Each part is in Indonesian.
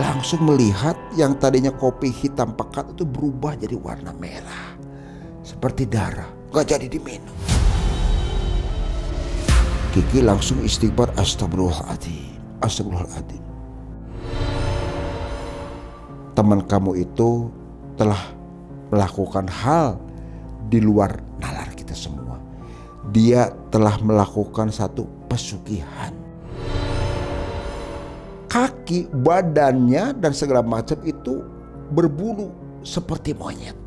langsung melihat yang tadinya kopi hitam pekat itu berubah jadi warna merah. Seperti darah, gak jadi diminum. Kiki langsung istighfar astagfirullahaladzim, astagfirullahaladzim. Teman kamu itu telah melakukan hal di luar nalar kita semua. Dia telah melakukan satu pesugihan kaki, badannya dan segala macam itu berbulu seperti monyet.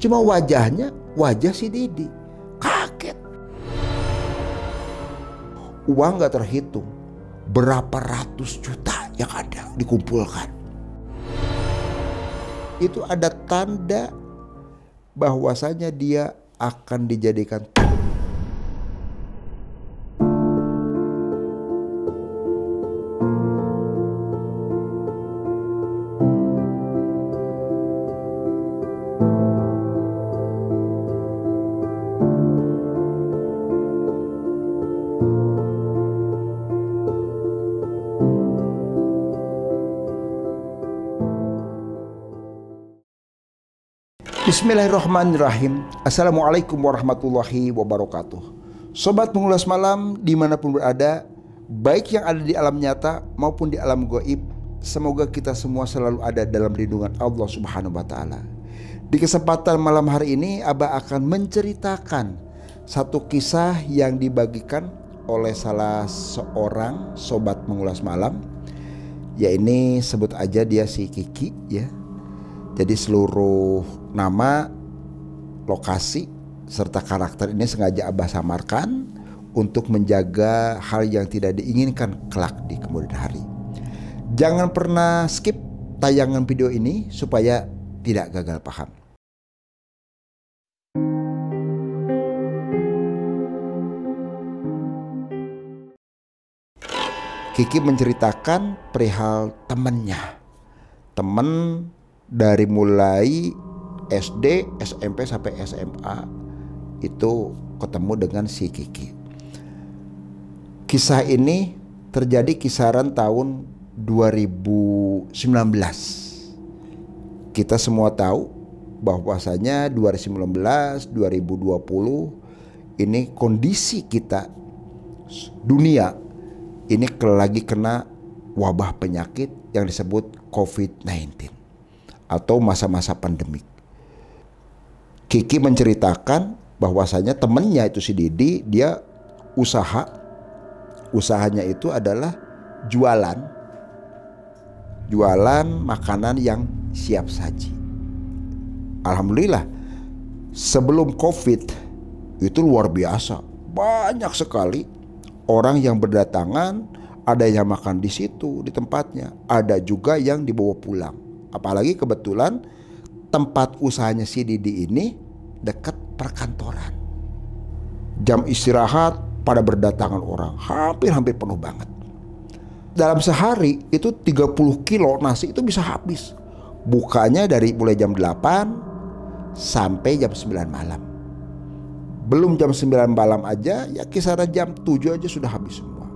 Cuma wajahnya wajah si Didi. Kaget. Uang gak terhitung. Berapa ratus juta yang ada dikumpulkan. Itu ada tanda bahwasanya dia akan dijadikan Bismillahirrahmanirrahim. Assalamualaikum warahmatullahi wabarakatuh. Sobat pengulas malam dimanapun berada, baik yang ada di alam nyata maupun di alam goib, semoga kita semua selalu ada dalam lindungan Allah Subhanahu wa taala. Di kesempatan malam hari ini, Aba akan menceritakan satu kisah yang dibagikan oleh salah seorang sobat mengulas malam. Ya ini sebut aja dia si Kiki ya jadi seluruh nama, lokasi, serta karakter ini sengaja Abah samarkan untuk menjaga hal yang tidak diinginkan kelak di kemudian hari. Jangan pernah skip tayangan video ini supaya tidak gagal paham. Kiki menceritakan perihal temannya. Teman dari mulai SD, SMP sampai SMA itu ketemu dengan si Kiki. Kisah ini terjadi kisaran tahun 2019. Kita semua tahu bahwasanya 2019, 2020 ini kondisi kita dunia ini lagi kena wabah penyakit yang disebut COVID-19 atau masa-masa pandemik. Kiki menceritakan bahwasanya temennya itu si Didi dia usaha usahanya itu adalah jualan jualan makanan yang siap saji. Alhamdulillah sebelum Covid itu luar biasa. Banyak sekali orang yang berdatangan, ada yang makan di situ di tempatnya, ada juga yang dibawa pulang. Apalagi kebetulan tempat usahanya si Didi ini dekat perkantoran. Jam istirahat pada berdatangan orang hampir-hampir penuh banget. Dalam sehari itu 30 kilo nasi itu bisa habis. Bukanya dari mulai jam 8 sampai jam 9 malam. Belum jam 9 malam aja ya kisaran jam 7 aja sudah habis semua.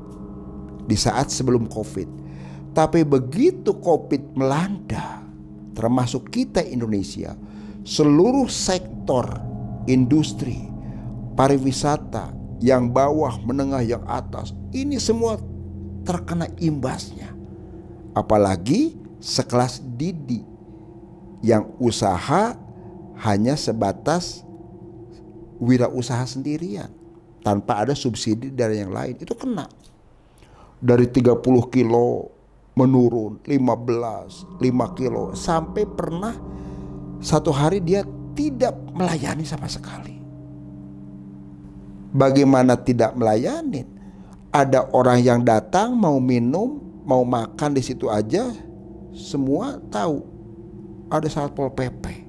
Di saat sebelum Covid. Tapi begitu Covid melanda, termasuk kita Indonesia, seluruh sektor industri, pariwisata, yang bawah, menengah, yang atas, ini semua terkena imbasnya. Apalagi sekelas Didi yang usaha hanya sebatas wirausaha sendirian tanpa ada subsidi dari yang lain itu kena dari 30 kilo menurun 15, 5 kilo sampai pernah satu hari dia tidak melayani sama sekali. Bagaimana tidak melayani? Ada orang yang datang mau minum, mau makan di situ aja, semua tahu ada satpol PP.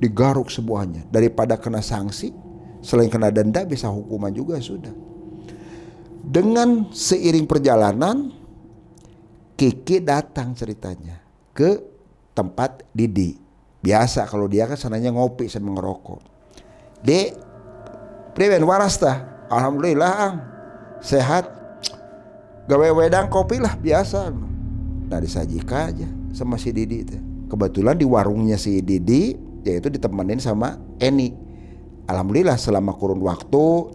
Digaruk semuanya daripada kena sanksi, selain kena denda bisa hukuman juga sudah. Dengan seiring perjalanan Kiki datang ceritanya ke tempat Didi. Biasa kalau dia kan sananya ngopi sama ngerokok. Dek, priwen waras dah. Alhamdulillah ang. Sehat. Gawe wedang kopi lah biasa. Nah disajikan aja sama si Didi itu. Kebetulan di warungnya si Didi yaitu ditemenin sama Eni. Alhamdulillah selama kurun waktu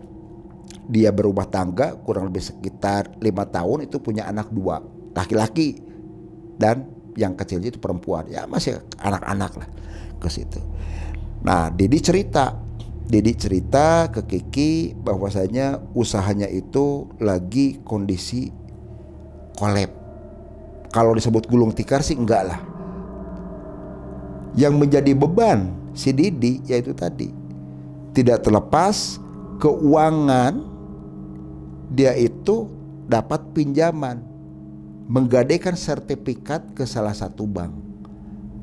dia berubah tangga kurang lebih sekitar lima tahun itu punya anak dua laki-laki dan yang kecil itu perempuan ya masih anak-anak lah ke situ. Nah Didi cerita Didi cerita ke Kiki bahwasanya usahanya itu lagi kondisi kolab. Kalau disebut gulung tikar sih enggak lah. Yang menjadi beban si Didi yaitu tadi tidak terlepas keuangan dia itu dapat pinjaman menggadaikan sertifikat ke salah satu bank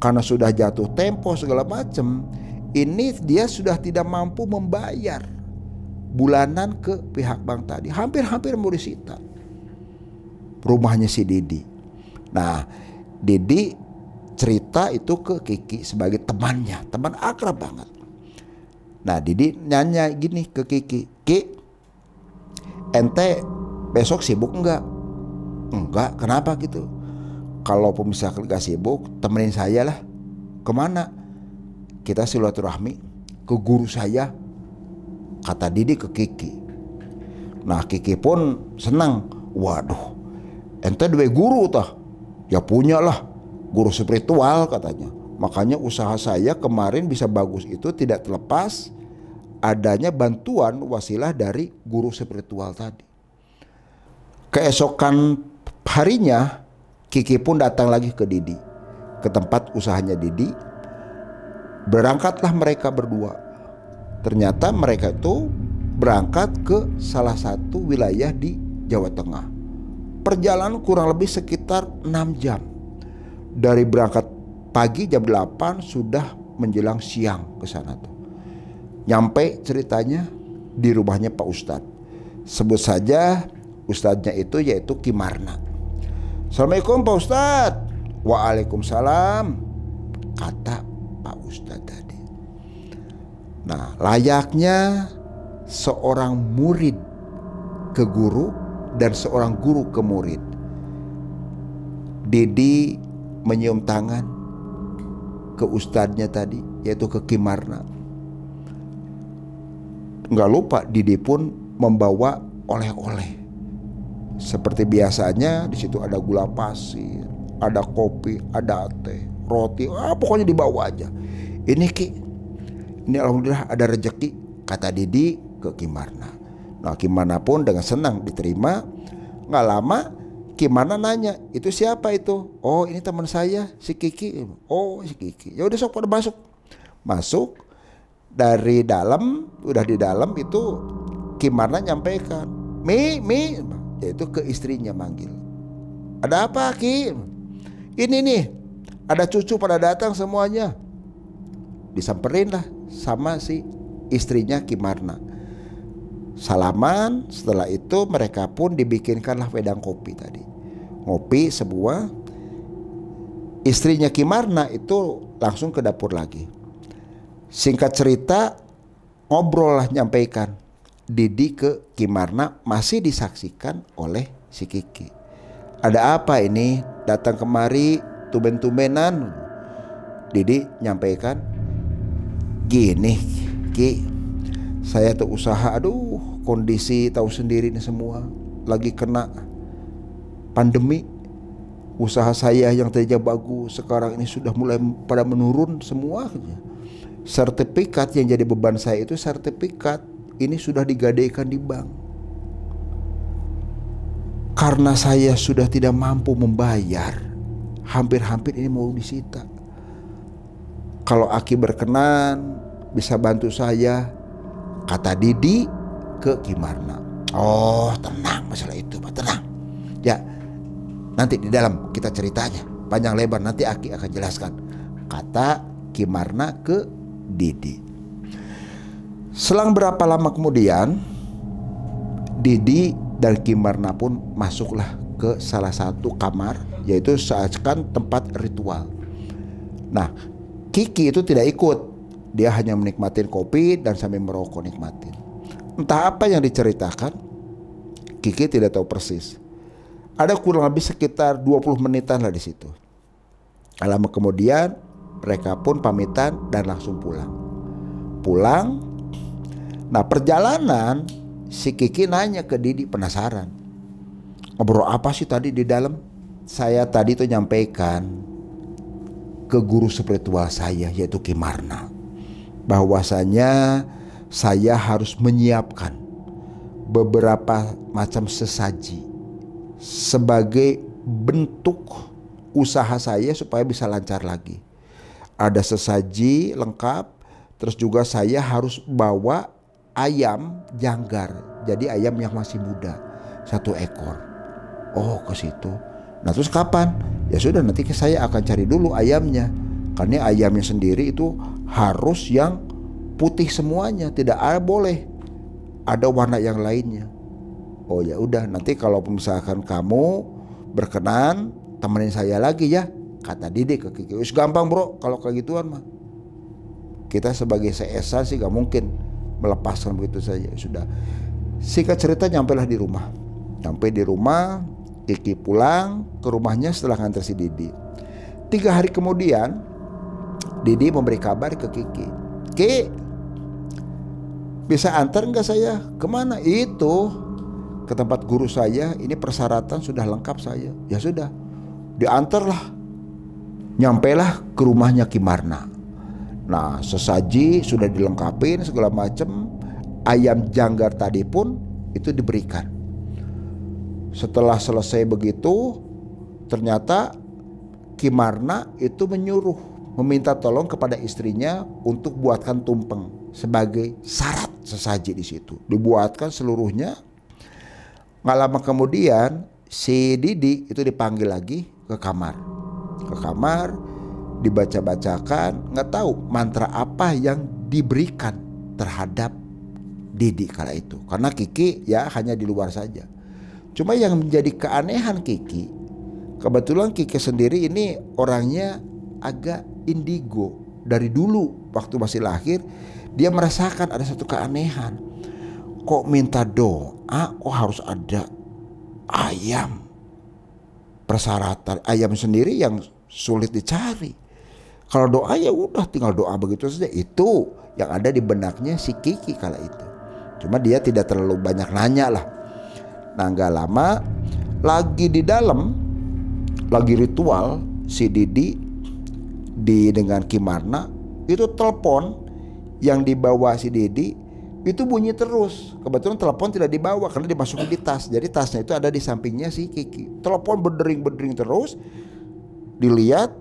karena sudah jatuh tempo segala macam ini dia sudah tidak mampu membayar bulanan ke pihak bank tadi hampir-hampir mau disita rumahnya si Didi nah Didi cerita itu ke Kiki sebagai temannya teman akrab banget nah Didi nyanyi gini ke Kiki Ki ente besok sibuk enggak enggak kenapa gitu kalau pemisah gak sibuk temenin saya lah kemana kita silaturahmi ke guru saya kata Didi ke Kiki nah Kiki pun senang waduh ente dua guru tah ya punya lah guru spiritual katanya makanya usaha saya kemarin bisa bagus itu tidak terlepas adanya bantuan wasilah dari guru spiritual tadi keesokan harinya Kiki pun datang lagi ke Didi, ke tempat usahanya Didi. Berangkatlah mereka berdua. Ternyata mereka itu berangkat ke salah satu wilayah di Jawa Tengah. Perjalanan kurang lebih sekitar 6 jam. Dari berangkat pagi jam 8 sudah menjelang siang ke sana tuh. Nyampe ceritanya di rumahnya Pak Ustadz. Sebut saja ustadznya itu yaitu Kimarnak Assalamualaikum Pak Ustadz. Waalaikumsalam. Kata Pak Ustadz tadi. Nah layaknya seorang murid ke guru dan seorang guru ke murid. Didi menyium tangan ke ustadznya tadi yaitu ke Kimarna. Nggak lupa Didi pun membawa oleh-oleh seperti biasanya di situ ada gula pasir, ada kopi, ada teh, roti, ah, pokoknya dibawa aja. Ini Ki, ini alhamdulillah ada rejeki kata Didi ke Kimarna. Nah Kimarna pun dengan senang diterima. Nggak lama Kimarna nanya, itu siapa itu? Oh ini teman saya si Kiki. Oh si Kiki. Ya udah sok pada masuk. Masuk dari dalam, udah di dalam itu Kimarna nyampaikan. Mi, mi, yaitu ke istrinya manggil. Ada apa Ki? Ini nih, ada cucu pada datang semuanya. Disamperin lah sama si istrinya Kimarna. Salaman, setelah itu mereka pun dibikinkanlah wedang kopi tadi. Ngopi sebuah, istrinya Kimarna itu langsung ke dapur lagi. Singkat cerita, ngobrol lah nyampaikan Didi ke Kimarna masih disaksikan oleh si Kiki. Ada apa ini? Datang kemari tumben-tumbenan. Didi nyampaikan, gini Ki, saya tuh usaha, aduh kondisi tahu sendiri ini semua lagi kena pandemi usaha saya yang tadinya bagus sekarang ini sudah mulai pada menurun semua sertifikat yang jadi beban saya itu sertifikat ini sudah digadaikan di bank. Karena saya sudah tidak mampu membayar, hampir-hampir ini mau disita. Kalau Aki berkenan, bisa bantu saya, kata Didi ke Kimarna. Oh, tenang masalah itu, Pak, tenang. Ya, nanti di dalam kita ceritanya panjang lebar nanti Aki akan jelaskan. Kata Kimarna ke Didi. Selang berapa lama kemudian, Didi dan Kimarna pun masuklah ke salah satu kamar, yaitu seakan tempat ritual. Nah, Kiki itu tidak ikut. Dia hanya menikmati kopi dan sambil merokok nikmatin. Entah apa yang diceritakan, Kiki tidak tahu persis. Ada kurang lebih sekitar 20 menitan lah di situ. Lama kemudian mereka pun pamitan dan langsung pulang. Pulang Nah perjalanan si Kiki nanya ke Didi penasaran. Ngobrol apa sih tadi di dalam? Saya tadi tuh nyampaikan ke guru spiritual saya yaitu Kimarna. Bahwasanya saya harus menyiapkan beberapa macam sesaji sebagai bentuk usaha saya supaya bisa lancar lagi. Ada sesaji lengkap, terus juga saya harus bawa ayam janggar. Jadi ayam yang masih muda satu ekor. Oh ke situ. Nah terus kapan? Ya sudah nanti saya akan cari dulu ayamnya. Karena ayamnya sendiri itu harus yang putih semuanya, tidak boleh ada warna yang lainnya. Oh ya udah nanti kalau misalkan kamu berkenan temenin saya lagi ya kata Didi ke Kiki. Us gampang bro kalau kayak gituan mah. Kita sebagai CSA sih gak mungkin melepaskan begitu saja ya sudah singkat cerita lah di rumah nyampe di rumah Kiki pulang ke rumahnya setelah ngantar si Didi tiga hari kemudian Didi memberi kabar ke Kiki Ki bisa antar nggak saya kemana itu ke tempat guru saya ini persyaratan sudah lengkap saya ya sudah diantarlah lah ke rumahnya Kimarna Nah, sesaji sudah dilengkapi segala macam. Ayam janggar tadi pun itu diberikan. Setelah selesai begitu, ternyata Kimarna itu menyuruh meminta tolong kepada istrinya untuk buatkan tumpeng sebagai syarat sesaji di situ. Dibuatkan seluruhnya. Nggak lama kemudian si Didi itu dipanggil lagi ke kamar. Ke kamar, dibaca-bacakan, nggak tahu mantra apa yang diberikan terhadap Didi kala itu. Karena Kiki ya hanya di luar saja. Cuma yang menjadi keanehan Kiki, kebetulan Kiki sendiri ini orangnya agak indigo dari dulu waktu masih lahir dia merasakan ada satu keanehan. Kok minta doa kok oh, harus ada ayam persyaratan ayam sendiri yang sulit dicari. Kalau doa ya udah tinggal doa begitu saja. Itu yang ada di benaknya si Kiki kala itu. Cuma dia tidak terlalu banyak nanya lah. Nah nggak lama lagi di dalam lagi ritual si Didi di dengan Kimarna itu telepon yang dibawa si Didi itu bunyi terus. Kebetulan telepon tidak dibawa karena dimasukkan di tas. Jadi tasnya itu ada di sampingnya si Kiki. Telepon berdering-berdering terus. Dilihat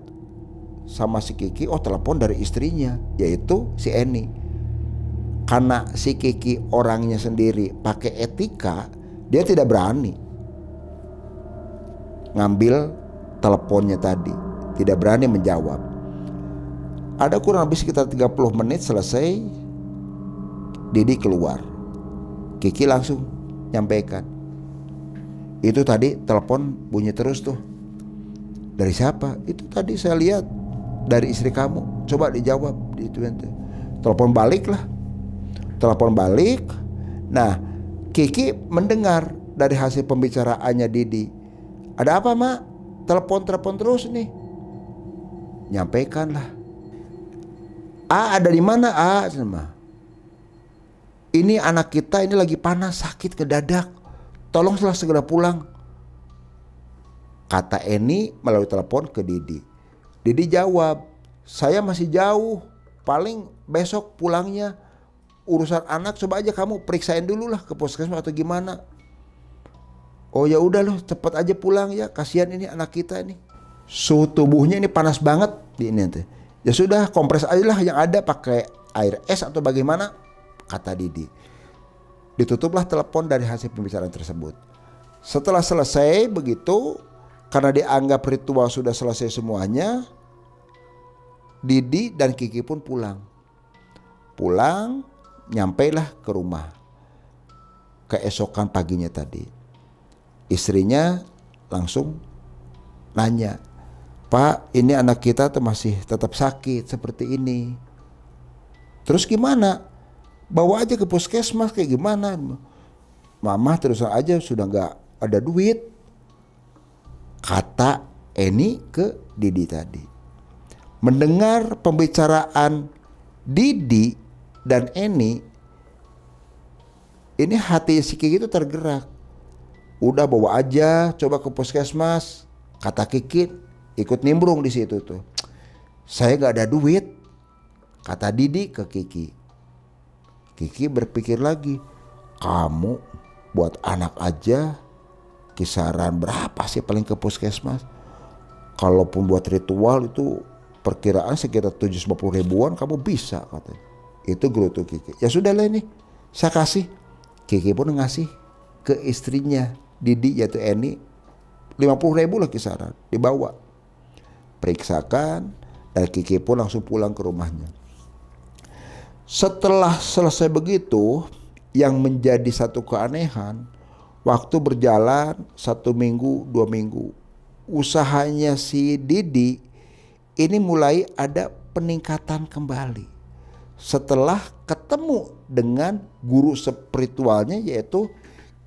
sama si Kiki oh telepon dari istrinya yaitu si Eni karena si Kiki orangnya sendiri pakai etika dia tidak berani ngambil teleponnya tadi tidak berani menjawab ada kurang lebih sekitar 30 menit selesai Didi keluar Kiki langsung nyampaikan itu tadi telepon bunyi terus tuh dari siapa itu tadi saya lihat dari istri kamu? Coba dijawab di itu ente. Telepon balik lah. Telepon balik. Nah, Kiki mendengar dari hasil pembicaraannya Didi. Ada apa, Mak? Telepon-telepon terus nih. Nyampaikanlah. A ada di mana A sama? Ini anak kita ini lagi panas sakit kedadak. Tolong segera pulang. Kata Eni melalui telepon ke Didi. Didi jawab, saya masih jauh, paling besok pulangnya urusan anak coba aja kamu periksain dulu lah ke puskesmas atau gimana. Oh ya udah loh, cepat aja pulang ya, kasihan ini anak kita ini. Suhu tubuhnya ini panas banget di ini nanti. Ya sudah, kompres aja lah yang ada pakai air es atau bagaimana, kata Didi. Ditutuplah telepon dari hasil pembicaraan tersebut. Setelah selesai begitu, karena dianggap ritual sudah selesai semuanya, Didi dan Kiki pun pulang. Pulang, nyampailah ke rumah. Keesokan paginya tadi, istrinya langsung nanya, Pak, ini anak kita tuh masih tetap sakit seperti ini. Terus gimana? Bawa aja ke puskesmas kayak gimana? Mama terus aja sudah nggak ada duit kata Eni ke Didi tadi. Mendengar pembicaraan Didi dan Eni, ini hati si Kiki itu tergerak. Udah bawa aja, coba ke puskesmas. Kata Kiki ikut nimbrung di situ tuh. Saya gak ada duit, kata Didi ke Kiki. Kiki berpikir lagi, kamu buat anak aja kisaran berapa sih paling ke puskesmas kalaupun buat ritual itu perkiraan sekitar 750 ribuan kamu bisa katanya itu gerutu Kiki ya sudah lah ini saya kasih Kiki pun ngasih ke istrinya Didi yaitu Eni 50 ribu lah kisaran dibawa periksakan dan Kiki pun langsung pulang ke rumahnya setelah selesai begitu yang menjadi satu keanehan Waktu berjalan satu minggu, dua minggu. Usahanya si Didi ini mulai ada peningkatan kembali. Setelah ketemu dengan guru spiritualnya yaitu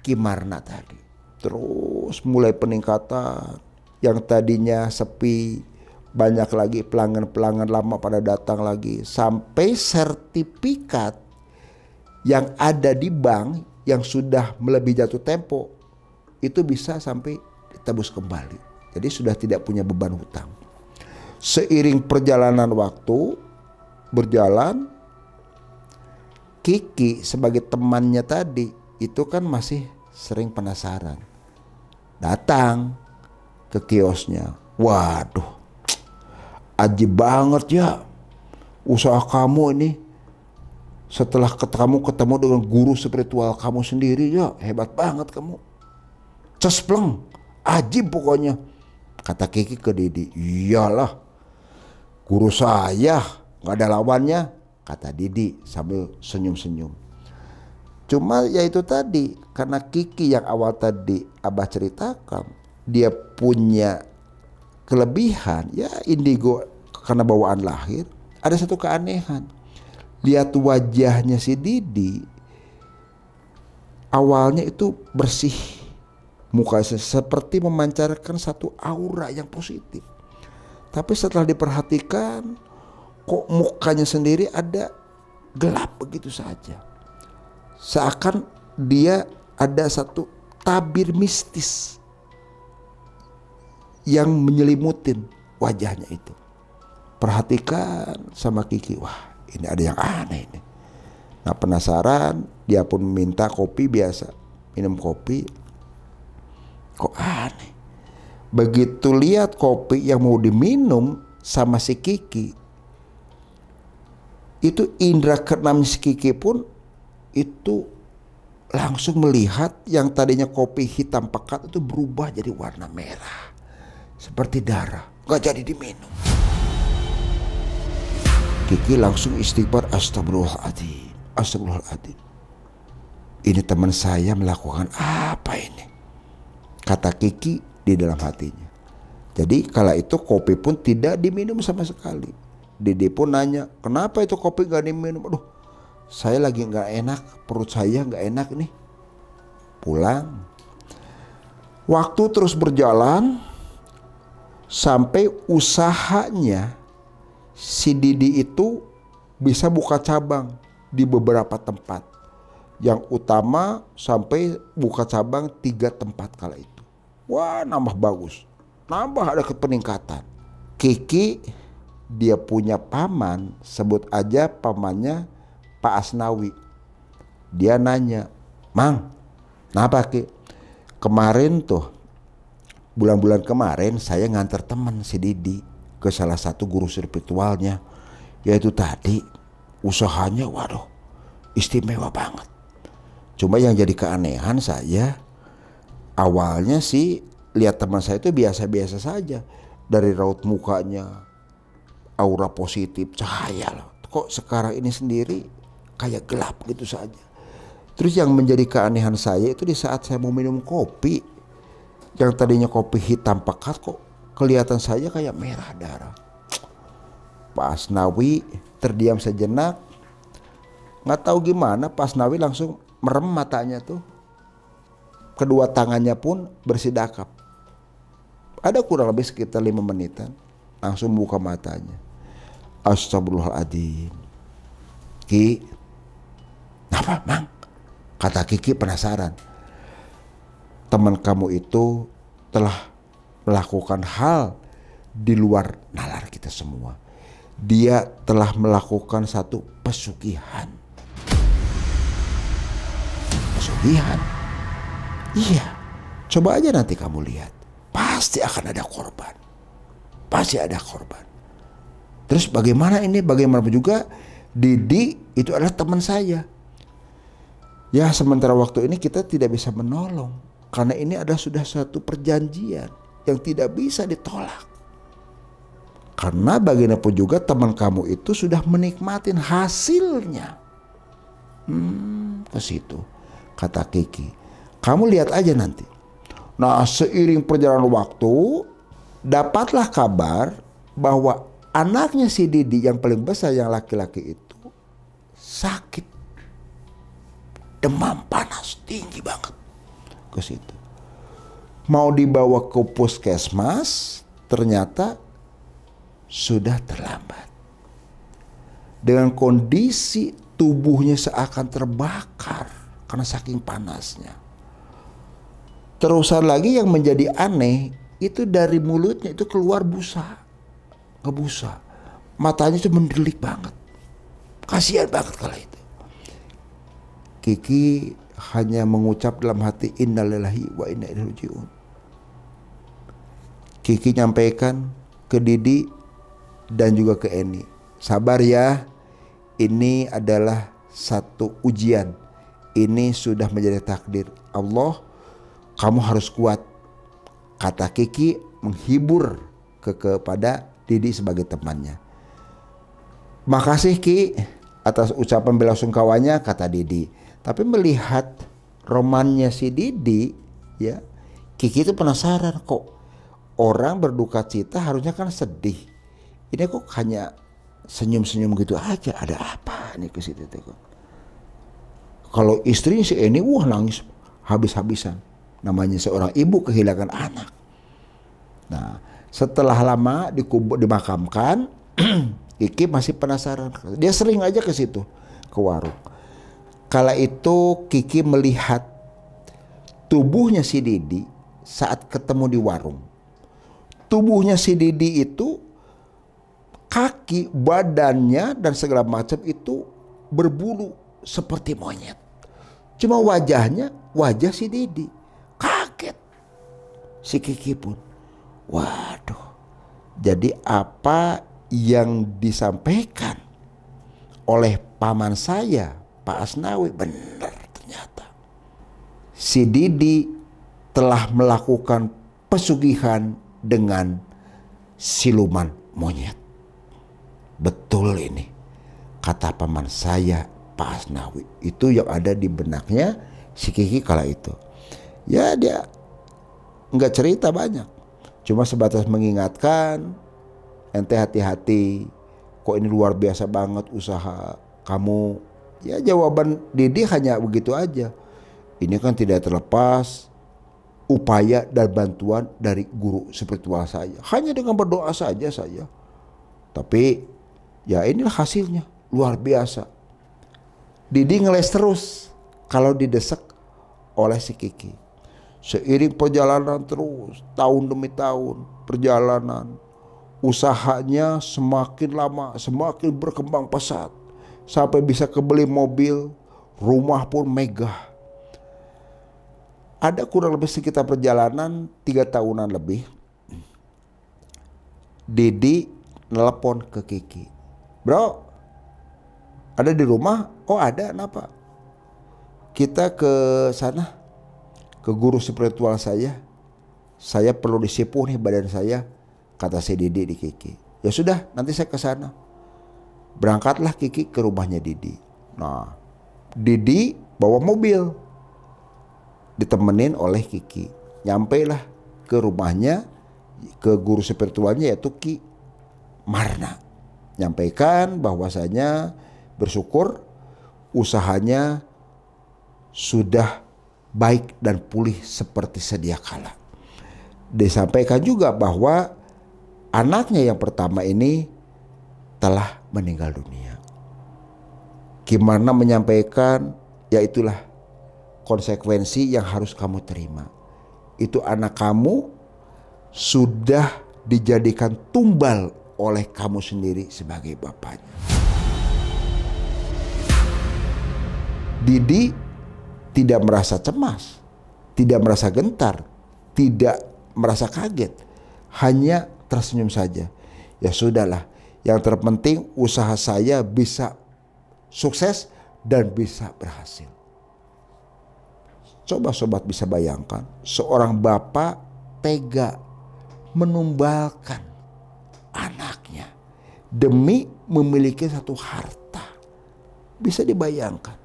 Kimarna tadi. Terus mulai peningkatan. Yang tadinya sepi, banyak lagi pelanggan-pelanggan lama pada datang lagi sampai sertifikat yang ada di bank yang sudah melebihi jatuh tempo itu bisa sampai ditebus kembali. Jadi sudah tidak punya beban hutang. Seiring perjalanan waktu berjalan Kiki sebagai temannya tadi itu kan masih sering penasaran. Datang ke kiosnya. Waduh. Aji banget ya usaha kamu ini setelah kamu ketemu dengan guru spiritual kamu sendiri ya hebat banget kamu cespleng ajib pokoknya kata Kiki ke Didi iyalah guru saya nggak ada lawannya kata Didi sambil senyum-senyum cuma ya itu tadi karena Kiki yang awal tadi Abah ceritakan dia punya kelebihan ya indigo karena bawaan lahir ada satu keanehan lihat wajahnya si Didi awalnya itu bersih muka seperti memancarkan satu aura yang positif. Tapi setelah diperhatikan kok mukanya sendiri ada gelap begitu saja. Seakan dia ada satu tabir mistis yang menyelimutin wajahnya itu. Perhatikan sama Kiki, wah ini ada yang aneh ini. Nah penasaran dia pun minta kopi biasa minum kopi kok aneh begitu lihat kopi yang mau diminum sama si Kiki itu indra keenam si Kiki pun itu langsung melihat yang tadinya kopi hitam pekat itu berubah jadi warna merah seperti darah nggak jadi diminum Kiki langsung istighfar astagfirullahaladzim. Astagfirullahaladzim. Ini teman saya melakukan apa ini? Kata Kiki di dalam hatinya. Jadi kala itu kopi pun tidak diminum sama sekali. Dede pun nanya, kenapa itu kopi gak diminum? Aduh, saya lagi nggak enak, perut saya nggak enak nih. Pulang. Waktu terus berjalan sampai usahanya si Didi itu bisa buka cabang di beberapa tempat. Yang utama sampai buka cabang tiga tempat kala itu. Wah nambah bagus. Nambah ada peningkatan. Kiki dia punya paman sebut aja pamannya Pak Asnawi. Dia nanya, Mang, kenapa Ki? Kemarin tuh, bulan-bulan kemarin saya nganter teman si Didi ke salah satu guru spiritualnya yaitu tadi usahanya waduh istimewa banget cuma yang jadi keanehan saya awalnya sih lihat teman saya itu biasa-biasa saja dari raut mukanya aura positif cahaya loh kok sekarang ini sendiri kayak gelap gitu saja terus yang menjadi keanehan saya itu di saat saya mau minum kopi yang tadinya kopi hitam pekat kok kelihatan saja kayak merah darah. Pak Asnawi terdiam sejenak. Nggak tahu gimana Pak Asnawi langsung merem matanya tuh. Kedua tangannya pun bersidakap. Ada kurang lebih sekitar lima menitan. Langsung buka matanya. Astagfirullahaladzim. Ki, apa mang? Kata Kiki penasaran. Teman kamu itu telah melakukan hal di luar nalar kita semua. Dia telah melakukan satu pesugihan. Pesugihan? Iya. Coba aja nanti kamu lihat. Pasti akan ada korban. Pasti ada korban. Terus bagaimana ini? Bagaimana juga Didi itu adalah teman saya. Ya sementara waktu ini kita tidak bisa menolong. Karena ini ada sudah satu perjanjian yang tidak bisa ditolak. Karena bagaimanapun juga teman kamu itu sudah menikmati hasilnya. Hmm, ke situ. Kata Kiki. Kamu lihat aja nanti. Nah seiring perjalanan waktu, dapatlah kabar bahwa anaknya si Didi yang paling besar yang laki-laki itu sakit. Demam panas tinggi banget. Ke situ mau dibawa ke puskesmas ternyata sudah terlambat. Dengan kondisi tubuhnya seakan terbakar karena saking panasnya. Terusan lagi yang menjadi aneh itu dari mulutnya itu keluar busa. Kebusa. Matanya itu mendelik banget. Kasihan banget kalau itu. Kiki hanya mengucap dalam hati innalillahi wa inna ilaihi rajiun. Kiki nyampaikan ke Didi dan juga ke Eni. Sabar ya. Ini adalah satu ujian. Ini sudah menjadi takdir Allah. Kamu harus kuat. Kata Kiki menghibur ke kepada Didi sebagai temannya. Makasih Ki atas ucapan bela sungkawanya kata Didi. Tapi melihat romannya si Didi, ya, Kiki itu penasaran kok orang berduka cita harusnya kan sedih. Ini kok hanya senyum-senyum gitu aja. Ada apa nih ke situ tuh? Kalau istrinya si Eni, wah nangis habis-habisan. Namanya seorang ibu kehilangan anak. Nah, setelah lama dikubur dimakamkan, Kiki masih penasaran. Dia sering aja ke situ, ke warung Kala itu Kiki melihat tubuhnya si Didi saat ketemu di warung. Tubuhnya si Didi itu kaki, badannya dan segala macam itu berbulu seperti monyet. Cuma wajahnya wajah si Didi. Kaget. Si Kiki pun. Waduh. Jadi apa yang disampaikan oleh paman saya Pak Asnawi benar ternyata. Si Didi telah melakukan pesugihan dengan siluman monyet. Betul ini. Kata paman saya Pak Asnawi. Itu yang ada di benaknya si Kiki kala itu. Ya dia nggak cerita banyak. Cuma sebatas mengingatkan, ente hati-hati, kok ini luar biasa banget usaha kamu Ya jawaban Didi hanya begitu aja. Ini kan tidak terlepas upaya dan bantuan dari guru spiritual saya. Hanya dengan berdoa saja saya. Tapi ya inilah hasilnya luar biasa. Didi ngeles terus kalau didesak oleh si Kiki. Seiring perjalanan terus tahun demi tahun perjalanan usahanya semakin lama semakin berkembang pesat sampai bisa kebeli mobil, rumah pun megah. Ada kurang lebih sekitar perjalanan tiga tahunan lebih. Dedi nelpon ke Kiki. Bro, ada di rumah? Oh ada, kenapa? Kita ke sana, ke guru spiritual saya. Saya perlu disipu nih badan saya, kata si Dedi di Kiki. Ya sudah, nanti saya ke sana. Berangkatlah Kiki ke rumahnya Didi. Nah, Didi bawa mobil. Ditemenin oleh Kiki. Nyampe lah ke rumahnya ke guru spiritualnya yaitu Ki Marna. Nyampaikan bahwasanya bersyukur usahanya sudah baik dan pulih seperti sedia kala. Disampaikan juga bahwa anaknya yang pertama ini telah meninggal dunia. Gimana menyampaikan? Ya itulah konsekuensi yang harus kamu terima. Itu anak kamu sudah dijadikan tumbal oleh kamu sendiri sebagai bapaknya. Didi tidak merasa cemas, tidak merasa gentar, tidak merasa kaget, hanya tersenyum saja. Ya sudahlah, yang terpenting usaha saya bisa sukses dan bisa berhasil. Coba sobat bisa bayangkan seorang bapak tega menumbalkan anaknya demi memiliki satu harta. Bisa dibayangkan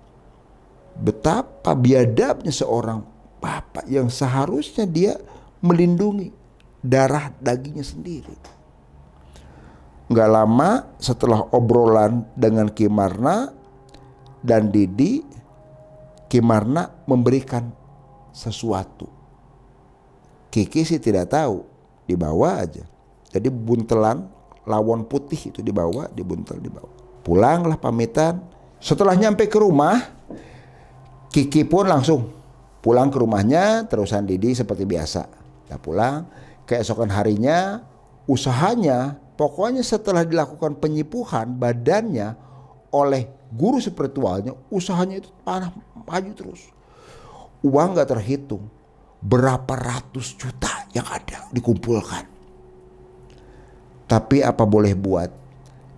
betapa biadabnya seorang bapak yang seharusnya dia melindungi darah dagingnya sendiri. Gak lama setelah obrolan dengan Kimarna dan Didi, Kimarna memberikan sesuatu. Kiki sih tidak tahu, dibawa aja. Jadi buntelan lawon putih itu dibawa, dibuntel dibawa. Pulanglah pamitan. Setelah nyampe ke rumah, Kiki pun langsung pulang ke rumahnya, terusan Didi seperti biasa. Ya pulang, keesokan harinya usahanya Pokoknya setelah dilakukan penyipuhan badannya oleh guru spiritualnya, usahanya itu panah maju terus. Uang nggak terhitung berapa ratus juta yang ada dikumpulkan. Tapi apa boleh buat?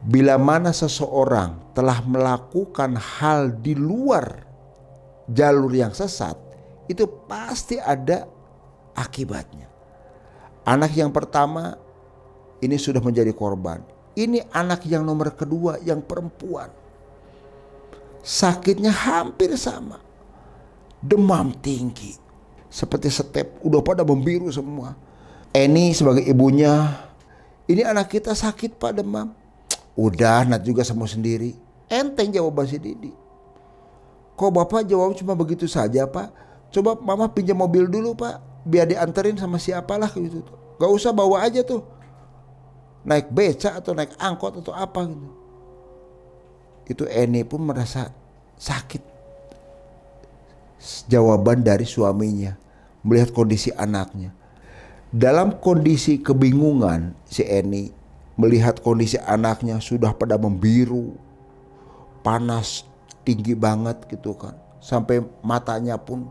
Bila mana seseorang telah melakukan hal di luar jalur yang sesat, itu pasti ada akibatnya. Anak yang pertama ini sudah menjadi korban. Ini anak yang nomor kedua yang perempuan. Sakitnya hampir sama. Demam tinggi. Seperti setep udah pada membiru semua. Eni sebagai ibunya. Ini anak kita sakit pak demam. Udah Nat juga semua sendiri. Enteng jawaban si Didi. Kok bapak jawab cuma begitu saja pak? Coba mama pinjam mobil dulu pak. Biar dianterin sama siapalah gitu. Gak usah bawa aja tuh naik beca atau naik angkot atau apa gitu. Itu Eni pun merasa sakit. Jawaban dari suaminya melihat kondisi anaknya. Dalam kondisi kebingungan si Eni melihat kondisi anaknya sudah pada membiru, panas tinggi banget gitu kan. Sampai matanya pun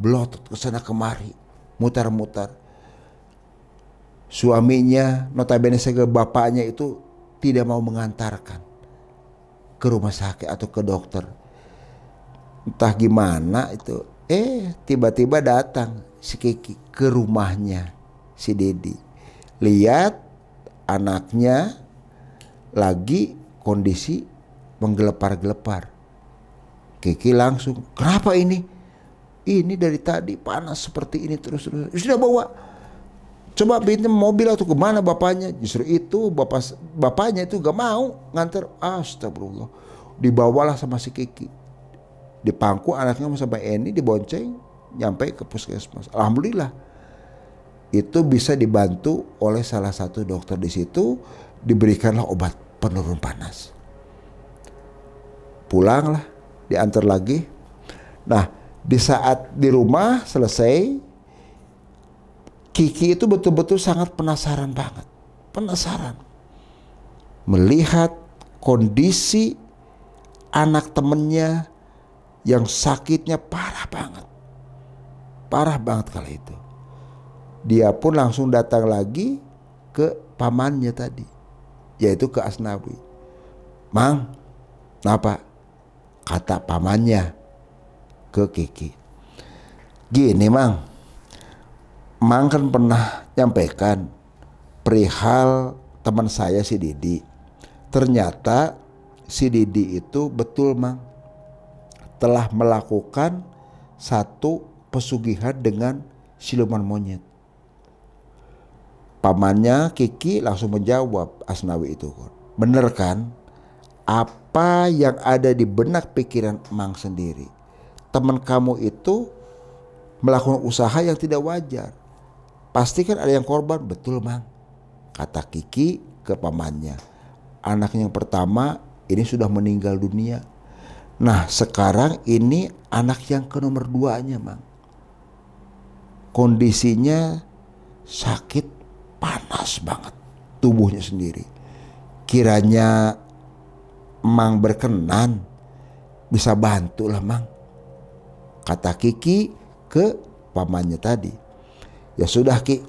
blotot ke sana kemari, mutar-mutar. Suaminya, notabene sehingga bapaknya itu tidak mau mengantarkan ke rumah sakit atau ke dokter. Entah gimana itu. Eh, tiba-tiba datang si Kiki ke rumahnya si Dedi. Lihat anaknya lagi kondisi menggelepar-gelepar. Kiki langsung, kenapa ini? Ini dari tadi panas seperti ini terus-terus. Sudah bawa Coba pinjam mobil atau kemana bapaknya? Justru itu bapak bapaknya itu gak mau nganter. Astagfirullah. Dibawalah sama si Kiki. dipangku anaknya sama Eni dibonceng nyampe ke puskesmas. Alhamdulillah. Itu bisa dibantu oleh salah satu dokter di situ diberikanlah obat penurun panas. Pulanglah, diantar lagi. Nah, di saat di rumah selesai Kiki itu betul-betul sangat penasaran banget. Penasaran. Melihat kondisi anak temennya yang sakitnya parah banget. Parah banget kali itu. Dia pun langsung datang lagi ke pamannya tadi. Yaitu ke Asnawi. Mang, kenapa? Kata pamannya ke Kiki. Gini mang, Mang kan pernah nyampaikan perihal teman saya si Didi. Ternyata si Didi itu betul Mang telah melakukan satu pesugihan dengan siluman monyet. Pamannya Kiki langsung menjawab Asnawi itu. Bener kan? Apa yang ada di benak pikiran Mang sendiri. Teman kamu itu melakukan usaha yang tidak wajar. Pasti kan ada yang korban, betul mang. Kata Kiki ke pamannya. Anaknya yang pertama ini sudah meninggal dunia. Nah sekarang ini anak yang ke nomor duanya mang. Kondisinya sakit panas banget tubuhnya sendiri. Kiranya Mang berkenan bisa bantu lah Mang. Kata Kiki ke pamannya tadi ya sudah Ki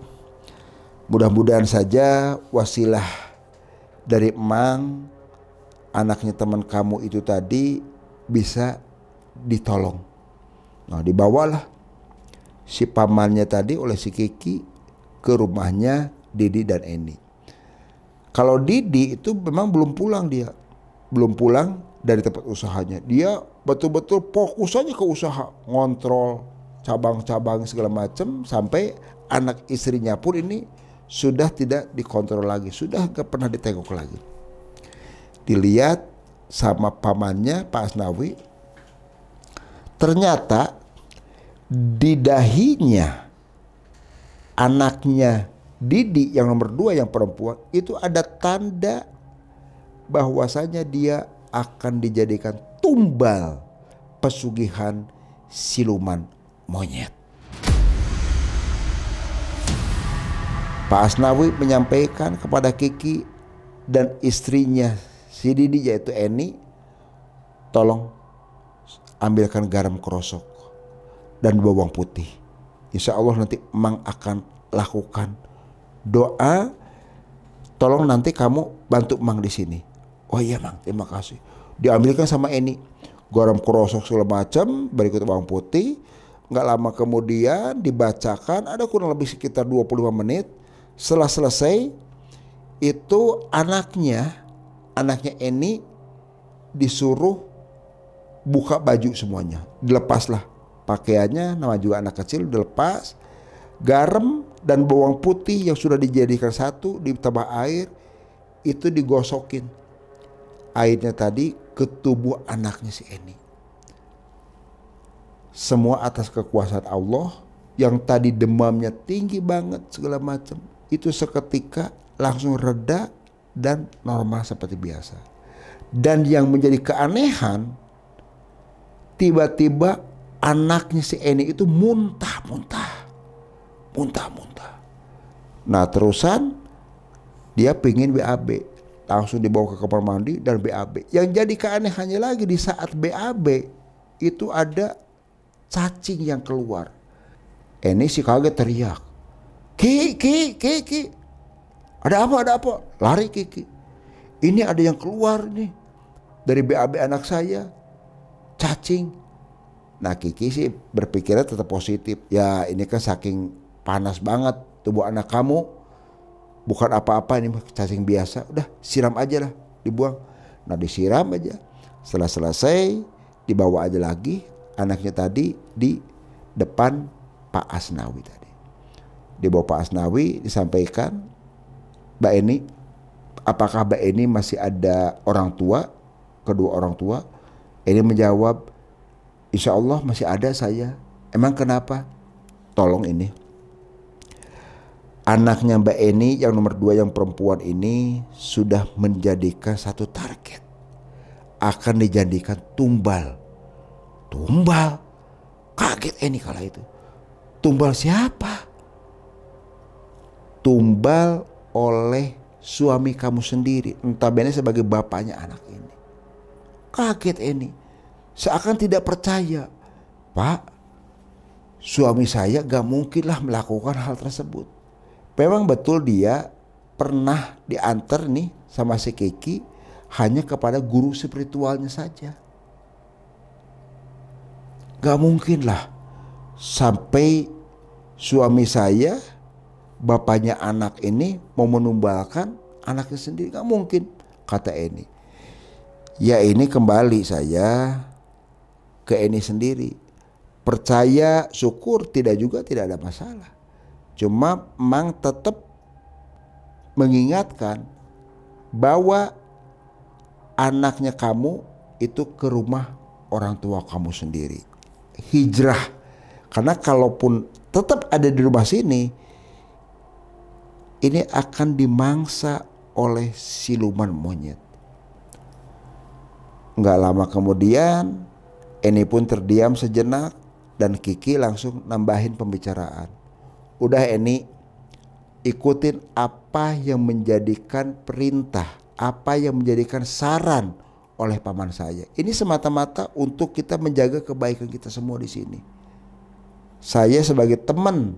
mudah-mudahan saja wasilah dari emang anaknya teman kamu itu tadi bisa ditolong nah dibawalah si pamannya tadi oleh si Kiki ke rumahnya Didi dan Eni kalau Didi itu memang belum pulang dia belum pulang dari tempat usahanya dia betul-betul fokus aja ke usaha ngontrol cabang-cabang segala macam sampai anak istrinya pun ini sudah tidak dikontrol lagi, sudah nggak pernah ditengok lagi. Dilihat sama pamannya Pak Asnawi, ternyata di dahinya anaknya Didi yang nomor dua yang perempuan itu ada tanda bahwasanya dia akan dijadikan tumbal pesugihan siluman monyet. Pak Asnawi menyampaikan kepada Kiki dan istrinya si Didi yaitu Eni, tolong ambilkan garam kerosok dan bawang putih. Insya Allah nanti Mang akan lakukan doa. Tolong nanti kamu bantu Mang di sini. Oh iya Mang, terima kasih. Diambilkan sama Eni garam kerosok segala macam, berikut bawang putih, Nggak lama kemudian dibacakan ada kurang lebih sekitar 25 menit. Setelah selesai itu anaknya, anaknya Eni disuruh buka baju semuanya. Dilepaslah pakaiannya, nama juga anak kecil dilepas. Garam dan bawang putih yang sudah dijadikan satu ditambah air itu digosokin. Airnya tadi ke tubuh anaknya si Eni semua atas kekuasaan Allah yang tadi demamnya tinggi banget segala macam itu seketika langsung reda dan normal seperti biasa. Dan yang menjadi keanehan tiba-tiba anaknya si Eni itu muntah-muntah. Muntah-muntah. Nah, terusan dia pingin BAB langsung dibawa ke kamar mandi dan BAB. Yang jadi keanehannya lagi di saat BAB itu ada cacing yang keluar. ini si kaget teriak. Ki, ki, ki, ki. Ada apa, ada apa? Lari ki, ki. Ini ada yang keluar nih. Dari BAB anak saya. Cacing. Nah Kiki sih berpikirnya tetap positif. Ya ini kan saking panas banget tubuh anak kamu. Bukan apa-apa ini cacing biasa. Udah siram aja lah dibuang. Nah disiram aja. Setelah selesai dibawa aja lagi anaknya tadi di depan Pak Asnawi tadi. Di bawah Pak Asnawi disampaikan, Mbak Eni, apakah Mbak Eni masih ada orang tua, kedua orang tua? Eni menjawab, Insya Allah masih ada saya. Emang kenapa? Tolong ini. Anaknya Mbak Eni yang nomor dua yang perempuan ini sudah menjadikan satu target. Akan dijadikan tumbal Tumbal. Kaget Eni kala itu. Tumbal siapa? Tumbal oleh suami kamu sendiri. Entah benar sebagai bapaknya anak ini. Kaget Eni. Seakan tidak percaya. Pak, suami saya gak mungkinlah melakukan hal tersebut. Memang betul dia pernah diantar nih sama si Kiki hanya kepada guru spiritualnya saja. Gak mungkin lah sampai suami saya bapaknya anak ini mau menumbalkan anaknya sendiri gak mungkin kata Eni ya ini kembali saya ke Eni sendiri percaya syukur tidak juga tidak ada masalah cuma memang tetap mengingatkan bahwa anaknya kamu itu ke rumah orang tua kamu sendiri hijrah. Karena kalaupun tetap ada di rumah sini, ini akan dimangsa oleh siluman monyet. Nggak lama kemudian, ini pun terdiam sejenak dan Kiki langsung nambahin pembicaraan. Udah ini ikutin apa yang menjadikan perintah, apa yang menjadikan saran oleh paman saya. Ini semata-mata untuk kita menjaga kebaikan kita semua di sini. Saya sebagai teman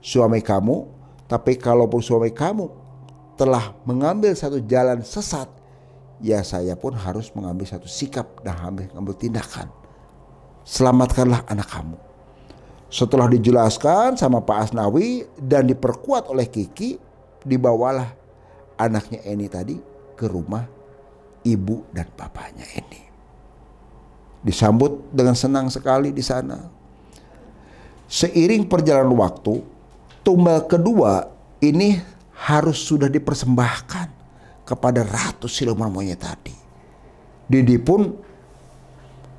suami kamu, tapi kalaupun suami kamu telah mengambil satu jalan sesat, ya saya pun harus mengambil satu sikap dan ambil, ambil tindakan. Selamatkanlah anak kamu. Setelah dijelaskan sama Pak Asnawi dan diperkuat oleh Kiki, dibawalah anaknya Eni tadi ke rumah ibu dan papanya ini. Disambut dengan senang sekali di sana. Seiring perjalanan waktu, tumbal kedua ini harus sudah dipersembahkan kepada ratu siluman monyet tadi. Didi pun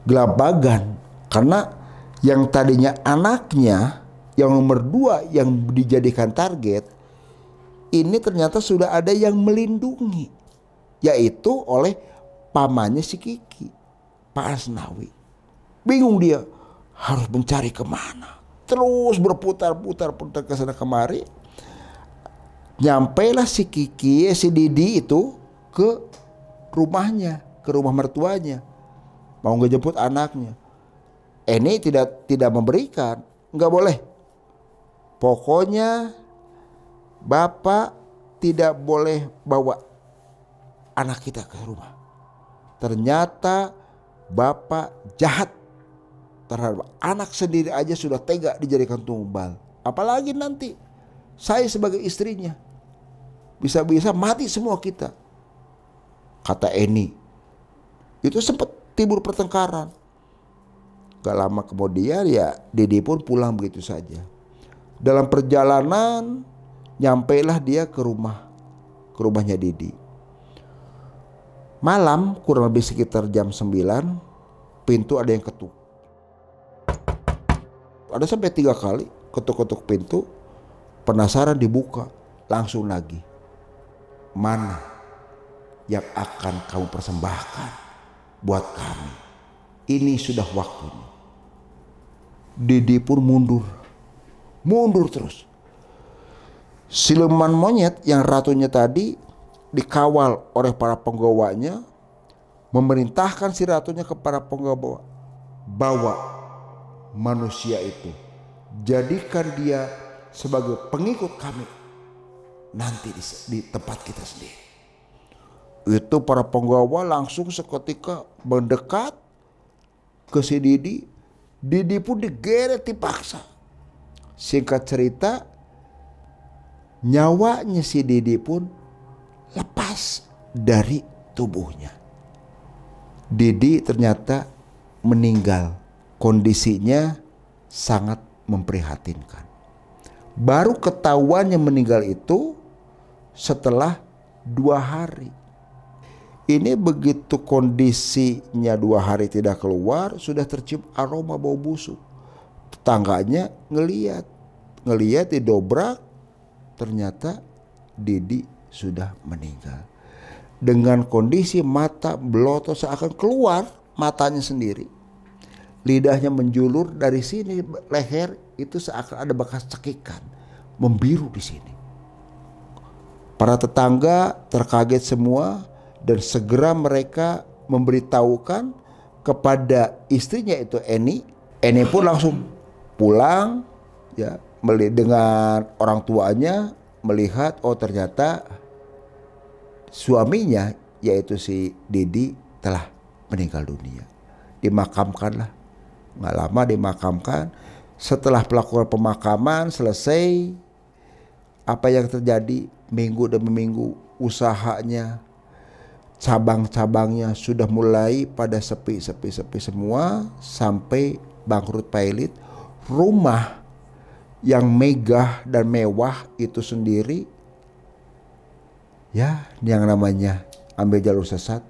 gelabagan karena yang tadinya anaknya yang nomor dua yang dijadikan target ini ternyata sudah ada yang melindungi yaitu oleh pamannya si Kiki, Pak Asnawi. Bingung dia harus mencari kemana. Terus berputar-putar putar ke sana kemari. Nyampailah si Kiki, si Didi itu ke rumahnya, ke rumah mertuanya. Mau ngejemput anaknya. Eh, ini tidak tidak memberikan, nggak boleh. Pokoknya Bapak tidak boleh bawa anak kita ke rumah. Ternyata bapak jahat terhadap anak sendiri aja sudah tega dijadikan tumbal. Apalagi nanti saya sebagai istrinya bisa-bisa mati semua kita. Kata Eni. Itu sempat timbul pertengkaran. Gak lama kemudian ya Didi pun pulang begitu saja. Dalam perjalanan nyampailah dia ke rumah ke rumahnya Didi. Malam kurang lebih sekitar jam 9 pintu ada yang ketuk. Ada sampai tiga kali ketuk-ketuk pintu penasaran dibuka langsung lagi. Mana yang akan kamu persembahkan buat kami? Ini sudah waktunya. Didi pun mundur. Mundur terus. Siluman monyet yang ratunya tadi dikawal oleh para penggawanya, memerintahkan si ratunya kepada penggawa bawa manusia itu jadikan dia sebagai pengikut kami nanti di, di tempat kita sendiri itu para penggawa langsung seketika mendekat ke si Didi Didi pun digeret dipaksa singkat cerita nyawanya si Didi pun lepas dari tubuhnya. Didi ternyata meninggal. Kondisinya sangat memprihatinkan. Baru ketahuan yang meninggal itu setelah dua hari. Ini begitu kondisinya dua hari tidak keluar, sudah tercium aroma bau busuk. Tetangganya ngeliat, ngeliat didobrak, ternyata Didi sudah meninggal. Dengan kondisi mata bloto seakan keluar matanya sendiri. Lidahnya menjulur dari sini leher itu seakan ada bekas cekikan membiru di sini. Para tetangga terkaget semua dan segera mereka memberitahukan kepada istrinya itu Eni. Eni pun langsung pulang ya dengan orang tuanya melihat oh ternyata suaminya yaitu si Didi telah meninggal dunia. Dimakamkanlah. Nggak lama dimakamkan. Setelah pelakuan pemakaman selesai, apa yang terjadi minggu demi minggu usahanya, cabang-cabangnya sudah mulai pada sepi-sepi-sepi semua sampai bangkrut pailit. Rumah yang megah dan mewah itu sendiri ya yang namanya ambil jalur sesat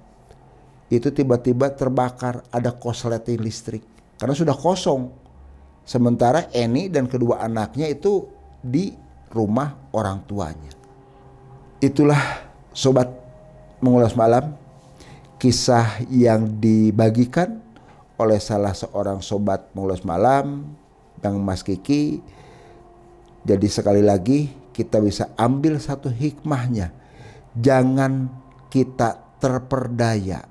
itu tiba-tiba terbakar ada kosleting listrik karena sudah kosong sementara Eni dan kedua anaknya itu di rumah orang tuanya itulah sobat mengulas malam kisah yang dibagikan oleh salah seorang sobat mengulas malam Bang Mas Kiki jadi sekali lagi kita bisa ambil satu hikmahnya jangan kita terperdaya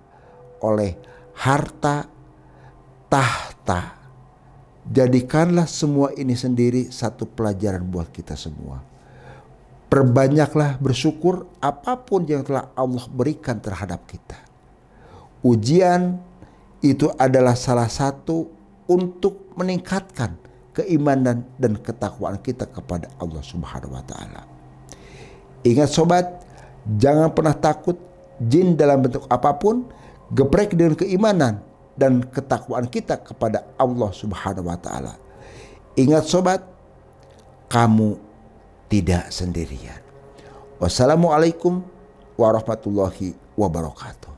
oleh harta, tahta. Jadikanlah semua ini sendiri satu pelajaran buat kita semua. Perbanyaklah bersyukur apapun yang telah Allah berikan terhadap kita. Ujian itu adalah salah satu untuk meningkatkan keimanan dan ketakwaan kita kepada Allah Subhanahu wa taala. Ingat sobat, Jangan pernah takut jin dalam bentuk apapun, geprek dengan keimanan dan ketakwaan kita kepada Allah Subhanahu wa taala. Ingat sobat, kamu tidak sendirian. Wassalamualaikum warahmatullahi wabarakatuh.